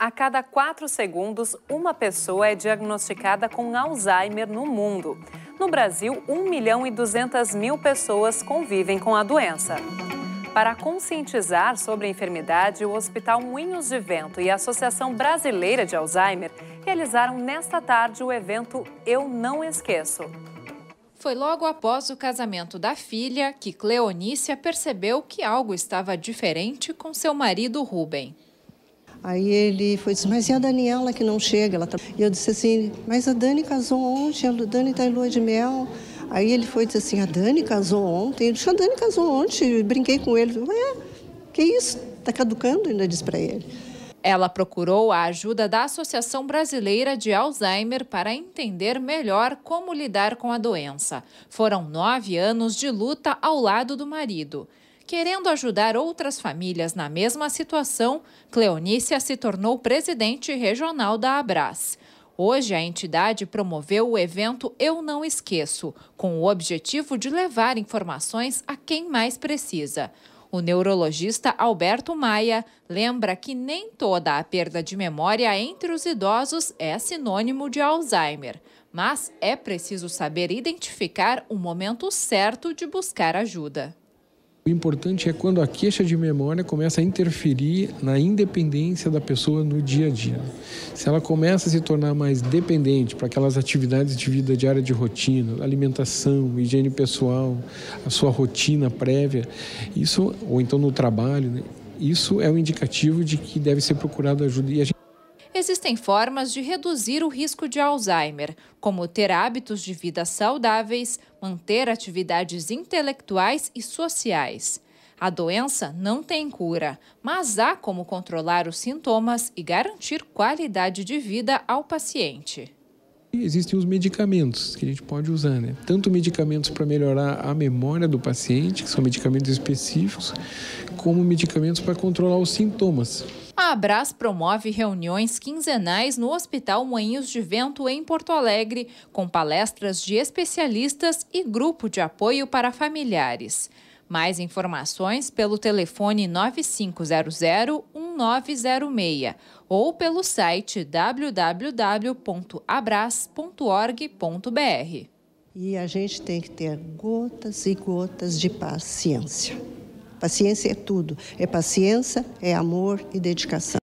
A cada quatro segundos, uma pessoa é diagnosticada com Alzheimer no mundo. No Brasil, 1 milhão e 200 mil pessoas convivem com a doença. Para conscientizar sobre a enfermidade, o Hospital Moinhos de Vento e a Associação Brasileira de Alzheimer realizaram nesta tarde o evento Eu Não Esqueço. Foi logo após o casamento da filha que Cleonícia percebeu que algo estava diferente com seu marido Rubem. Aí ele foi disse, mas e a Daniela que não chega? Ela tá... E eu disse assim, mas a Dani casou ontem, a Dani está em lua de mel. Aí ele foi disse assim, a Dani casou ontem. Eu disse, a Dani casou ontem, eu brinquei com ele. Ué, que isso? Está caducando, ainda disse para ele. Ela procurou a ajuda da Associação Brasileira de Alzheimer para entender melhor como lidar com a doença. Foram nove anos de luta ao lado do marido. Querendo ajudar outras famílias na mesma situação, Cleonícia se tornou presidente regional da Abras. Hoje, a entidade promoveu o evento Eu Não Esqueço, com o objetivo de levar informações a quem mais precisa. O neurologista Alberto Maia lembra que nem toda a perda de memória entre os idosos é sinônimo de Alzheimer, mas é preciso saber identificar o momento certo de buscar ajuda. O importante é quando a queixa de memória começa a interferir na independência da pessoa no dia a dia. Se ela começa a se tornar mais dependente para aquelas atividades de vida diária de rotina, alimentação, higiene pessoal, a sua rotina prévia, isso ou então no trabalho, né? isso é um indicativo de que deve ser procurado ajuda. E a gente existem formas de reduzir o risco de Alzheimer, como ter hábitos de vida saudáveis, manter atividades intelectuais e sociais. A doença não tem cura, mas há como controlar os sintomas e garantir qualidade de vida ao paciente. Existem os medicamentos que a gente pode usar, né? Tanto medicamentos para melhorar a memória do paciente, que são medicamentos específicos, como medicamentos para controlar os sintomas. A Abras promove reuniões quinzenais no Hospital Moinhos de Vento, em Porto Alegre, com palestras de especialistas e grupo de apoio para familiares. Mais informações pelo telefone 9500-1906 ou pelo site www.abras.org.br. E a gente tem que ter gotas e gotas de paciência Paciência é tudo. É paciência, é amor e dedicação.